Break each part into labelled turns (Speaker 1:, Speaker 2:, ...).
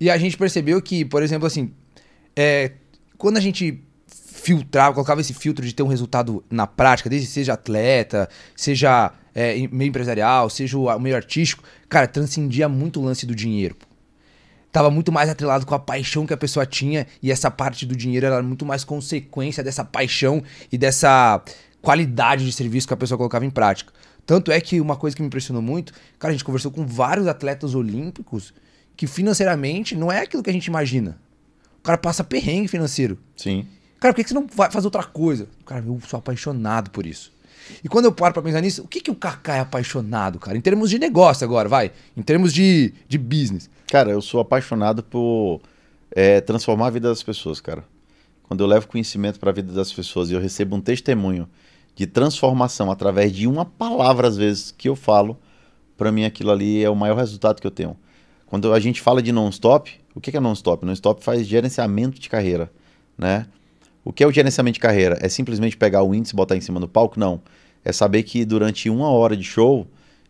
Speaker 1: E a gente percebeu que, por exemplo, assim, é, quando a gente filtrava, colocava esse filtro de ter um resultado na prática, desde seja atleta, seja é, meio empresarial, seja o meio artístico, cara, transcendia muito o lance do dinheiro. Tava muito mais atrelado com a paixão que a pessoa tinha e essa parte do dinheiro era muito mais consequência dessa paixão e dessa qualidade de serviço que a pessoa colocava em prática. Tanto é que uma coisa que me impressionou muito, cara, a gente conversou com vários atletas olímpicos que financeiramente não é aquilo que a gente imagina. O cara passa perrengue financeiro. Sim. Cara, por que você não vai fazer outra coisa? Cara, eu sou apaixonado por isso. E quando eu paro pra pensar nisso, o que, que o Kaká é apaixonado, cara? Em termos de negócio agora, vai. Em termos de, de business. Cara, eu sou apaixonado
Speaker 2: por é, transformar a vida das pessoas, cara. Quando eu levo conhecimento para a vida das pessoas e eu recebo um testemunho de transformação através de uma palavra, às vezes, que eu falo, para mim aquilo ali é o maior resultado que eu tenho. Quando a gente fala de non-stop, o que é non-stop? Non-stop faz gerenciamento de carreira, né? O que é o gerenciamento de carreira? É simplesmente pegar o índice e botar em cima do palco? Não. É saber que durante uma hora de show,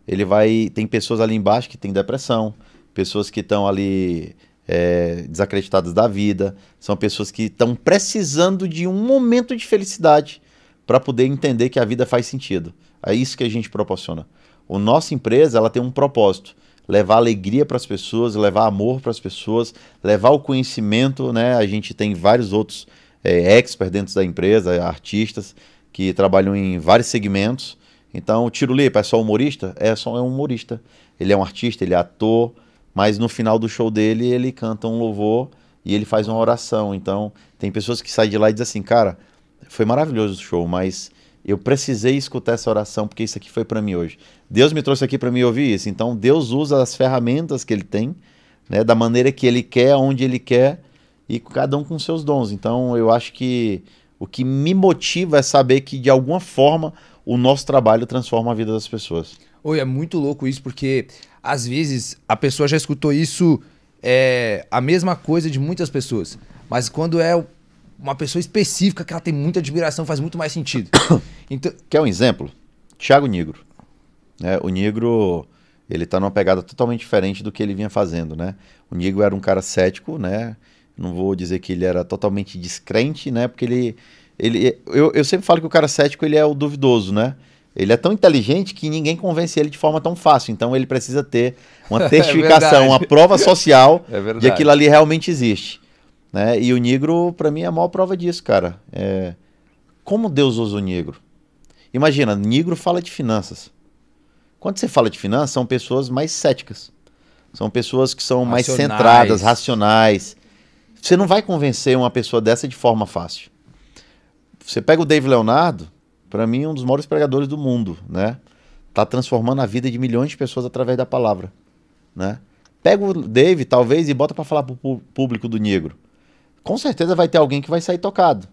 Speaker 2: ele vai. Tem pessoas ali embaixo que têm depressão, pessoas que estão ali é, desacreditadas da vida, são pessoas que estão precisando de um momento de felicidade para poder entender que a vida faz sentido. É isso que a gente proporciona. O nossa empresa, ela tem um propósito levar alegria para as pessoas, levar amor para as pessoas, levar o conhecimento, né? A gente tem vários outros é, experts dentro da empresa, artistas que trabalham em vários segmentos. Então, o Tiro Lipa é só humorista? É só é um humorista. Ele é um artista, ele é ator, mas no final do show dele ele canta um louvor e ele faz uma oração. Então, tem pessoas que saem de lá e dizem assim, cara, foi maravilhoso o show, mas eu precisei escutar essa oração porque isso aqui foi para mim hoje. Deus me trouxe aqui para me ouvir isso. Então Deus usa as ferramentas que ele tem, né, da maneira que ele quer, onde ele quer e cada um com seus dons. Então eu acho que o que me motiva é saber que de alguma forma o nosso trabalho transforma a vida das pessoas.
Speaker 1: Oi, é muito louco isso porque às vezes a pessoa já escutou isso é a mesma coisa de muitas pessoas, mas quando é uma pessoa específica que ela tem muita admiração faz muito mais sentido. Então... Quer um exemplo? Tiago Negro. É,
Speaker 2: o Negro ele tá numa pegada totalmente diferente do que ele vinha fazendo, né? O Negro era um cara cético, né? Não vou dizer que ele era totalmente descrente, né? Porque ele, ele eu, eu sempre falo que o cara cético ele é o duvidoso, né? Ele é tão inteligente que ninguém convence ele de forma tão fácil. Então ele precisa ter uma é testificação, é uma prova social é de que aquilo ali realmente existe. Né? E o negro, para mim, é a maior prova disso, cara. É... Como Deus usa o negro? Imagina, negro fala de finanças. Quando você fala de finanças, são pessoas mais céticas. São pessoas que são racionais. mais centradas, racionais. Você não vai convencer uma pessoa dessa de forma fácil. Você pega o Dave Leonardo, para mim, um dos maiores pregadores do mundo, né? Tá transformando a vida de milhões de pessoas através da palavra, né? Pega o Dave, talvez, e bota para falar pro público do negro com certeza vai ter alguém que vai sair tocado.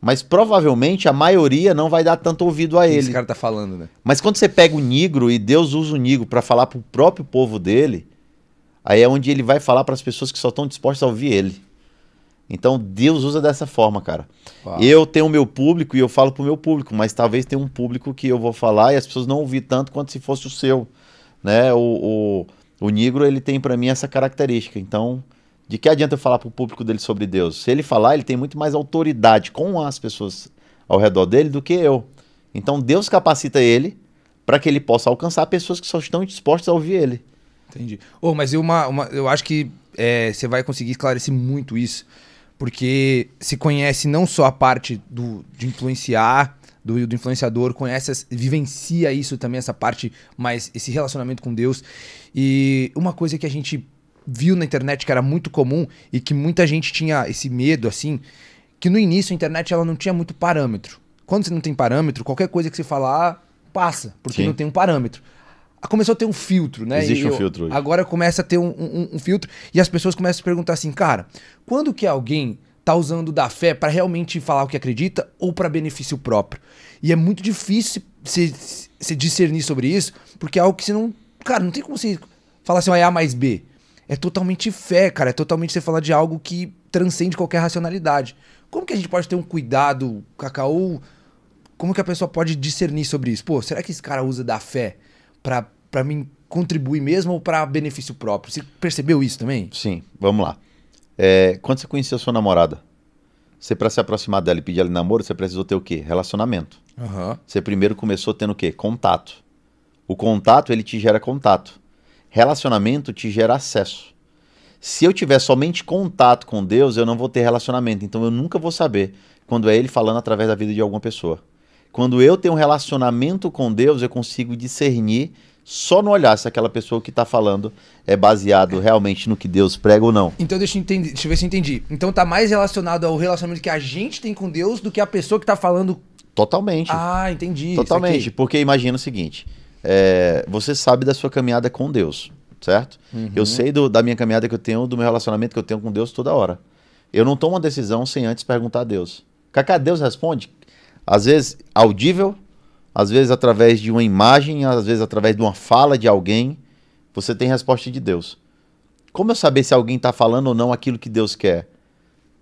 Speaker 2: Mas provavelmente a maioria não vai dar tanto ouvido a ele. Esse cara tá falando, né? Mas quando você pega o negro e Deus usa o negro para falar pro próprio povo dele, aí é onde ele vai falar para as pessoas que só estão dispostas a ouvir ele. Então Deus usa dessa forma, cara. Uau. Eu tenho o meu público e eu falo pro meu público, mas talvez tenha um público que eu vou falar e as pessoas não ouvir tanto quanto se fosse o seu, né? O, o, o negro ele tem para mim essa característica. Então de que adianta eu falar para o público dele sobre Deus? Se ele falar, ele tem muito mais autoridade com as pessoas ao redor dele do que eu. Então Deus capacita ele para que ele possa alcançar pessoas
Speaker 1: que só estão dispostas a ouvir ele. Entendi. Oh, mas eu, uma, uma, eu acho que é, você vai conseguir esclarecer muito isso, porque se conhece não só a parte do, de influenciar, do, do influenciador, conhece, vivencia isso também, essa parte, mas esse relacionamento com Deus. E uma coisa que a gente viu na internet que era muito comum e que muita gente tinha esse medo, assim, que no início a internet ela não tinha muito parâmetro. Quando você não tem parâmetro, qualquer coisa que você falar passa, porque Sim. não tem um parâmetro. Ah, começou a ter um filtro, né? Existe um filtro. Hoje. Agora começa a ter um, um, um filtro e as pessoas começam a se perguntar assim, cara, quando que alguém tá usando da fé para realmente falar o que acredita ou para benefício próprio. E é muito difícil se, se, se, discernir sobre isso, porque é algo que você não. Cara, não tem como você falar assim, ó, é A mais B é totalmente fé, cara. É totalmente você falar de algo que transcende qualquer racionalidade. Como que a gente pode ter um cuidado, Cacau? Como que a pessoa pode discernir sobre isso? Pô, será que esse cara usa da fé pra, pra mim contribuir mesmo ou para benefício próprio? Você percebeu isso também? Sim, vamos lá.
Speaker 2: É, quando você conheceu a sua namorada, você para se aproximar dela e pedir ela namoro, você precisou ter o quê? Relacionamento. Uhum. Você primeiro começou tendo o quê? Contato. O contato, ele te gera contato. Relacionamento te gera acesso. Se eu tiver somente contato com Deus, eu não vou ter relacionamento. Então eu nunca vou saber quando é Ele falando através da vida de alguma pessoa. Quando eu tenho um relacionamento com Deus, eu consigo discernir só no olhar se aquela pessoa que está falando é baseado realmente no que Deus prega ou não.
Speaker 1: Então deixa eu, entender, deixa eu ver se eu entendi. Então tá mais relacionado ao relacionamento que a gente tem com Deus do que a pessoa que está falando. Totalmente. Ah, entendi. Totalmente. Porque
Speaker 2: imagina o seguinte: é, você sabe da sua caminhada com Deus, certo? Uhum. Eu sei do, da minha caminhada que eu tenho, do meu relacionamento que eu tenho com Deus toda hora. Eu não tomo uma decisão sem antes perguntar a Deus. Cacá, Deus responde, às vezes audível, às vezes através de uma imagem, às vezes através de uma fala de alguém. Você tem resposta de Deus. Como eu saber se alguém está falando ou não aquilo que Deus quer?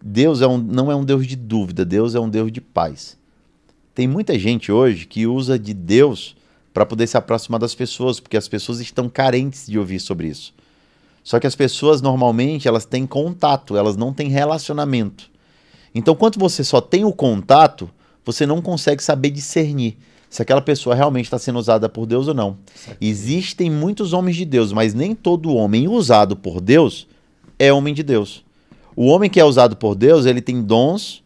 Speaker 2: Deus é um, não é um Deus de dúvida, Deus é um Deus de paz. Tem muita gente hoje que usa de Deus para poder se aproximar das pessoas, porque as pessoas estão carentes de ouvir sobre isso. Só que as pessoas normalmente elas têm contato, elas não têm relacionamento. Então, quando você só tem o contato, você não consegue saber discernir se aquela pessoa realmente está sendo usada por Deus ou não. Certo. Existem muitos homens de Deus, mas nem todo homem usado por Deus é homem de Deus. O homem que é usado por Deus, ele tem dons,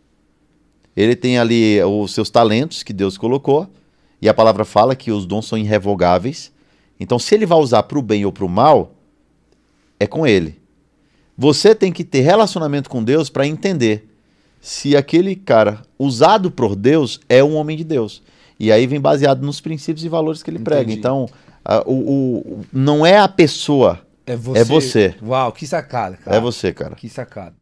Speaker 2: ele tem ali os seus talentos que Deus colocou, e a palavra fala que os dons são irrevogáveis. Então, se ele vai usar para o bem ou para o mal, é com ele. Você tem que ter relacionamento com Deus para entender se aquele cara usado por Deus é um homem de Deus. E aí vem baseado nos princípios e valores que ele Entendi. prega. Então, a, o, o, não é a pessoa, é você. É você.
Speaker 1: Uau, que sacada, cara. É você, cara. Que sacada.